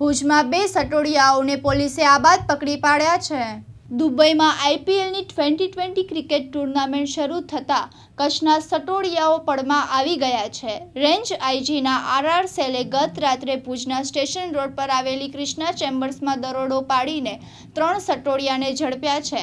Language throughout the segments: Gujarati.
ભુજમાં બે સટોડિયાઓને પોલીસે આબાદ પકડી પાડ્યા છે દુબઈમાં આઈપીએલની ટ્વેન્ટી ટ્વેન્ટી ક્રિકેટ ટુર્નામેન્ટ શરૂ થતાં કચ્છના સટોડિયાઓ પડમાં આવી ગયા છે રેન્જ આઈજીના આર આર સેલે ગત રાત્રે ભુજના સ્ટેશન રોડ પર આવેલી કૃષ્ણા ચેમ્બર્સમાં દરોડો પાડીને ત્રણ સટોડિયાને ઝડપ્યા છે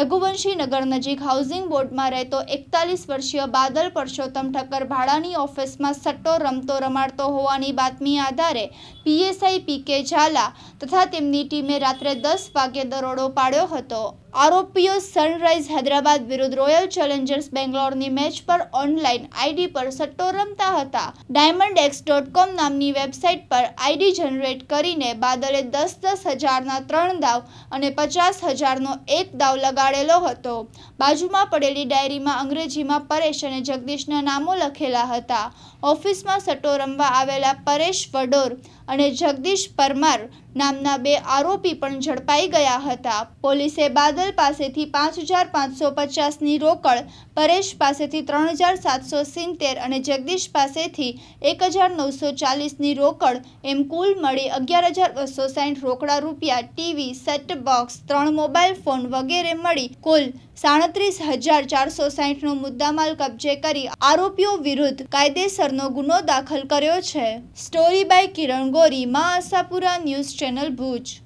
રઘુવંશી નગર નજીક હાઉસિંગ બોર્ડમાં રહેતો એકતાલીસ વર્ષીય બાદલ પરસોત્તમ ઠક્કર ભાડાની ઓફિસમાં સટ્ટો રમતો રમાડતો હોવાની બાતમી આધારે પીએસઆઈ પી કે ઝાલા તથા તેમની ટીમે રાત્રે દસ વાગ્યે દરોડો પાડ્યો હતો આરોપીઓ સનરાઇઝ હૈદરાબાદ વિરુદ્ધ રોયલ ચેલેન્જર્સ બેંગ્લોરની મેચ પર ઓનલાઈન આઈડી પર સટ્ટો રમતા હતા ડાયમંડ એક્સ ડોટ કોમ નામની વેબસાઇટ પર આઈડી જનરેટ કરીને બાદલે દસ દસ હજારના ત્રણ દાવ અને પચાસ હજારનો એક દાવ લગાડેલો હતો બાજુમાં પડેલી ડાયરીમાં અંગ્રેજીમાં પરેશ અને જગદીશના નામો લખેલા હતા ઓફિસમાં સટ્ટો રમવા આવેલા પરેશ વડોર અને જગદીશ પરમાર નામના બે આરોપી પણ ઝડપાઈ ગયા હતા પોલીસે બાદલ પાસેથી પાંચ હજાર પાંચસો પચાસની રોકડ પરેશ પાસેથી ત્રણ હજાર સાતસો સિત્તેર અને જગદીશ પાસેથી એક હજાર નવસો ચાલીસની રોકડ એમ કુલ મળી અગિયાર હજાર બસો સાઠ રોકડા રૂપિયા ટીવી સેટ બોક્સ ત્રણ મોબાઈલ ફોન વગેરે મળી કુલ સાડત્રીસ હજાર ચારસો સાહીઠનો મુદ્દામાલ કબજે કરી આરોપીઓ વિરુદ્ધ કાયદેસરનો ગુનો દાખલ કર્યો છે સ્ટોરી બાય કિરણ ગોરી મા આશાપુરા ન્યૂઝ ચેનલ ભુજ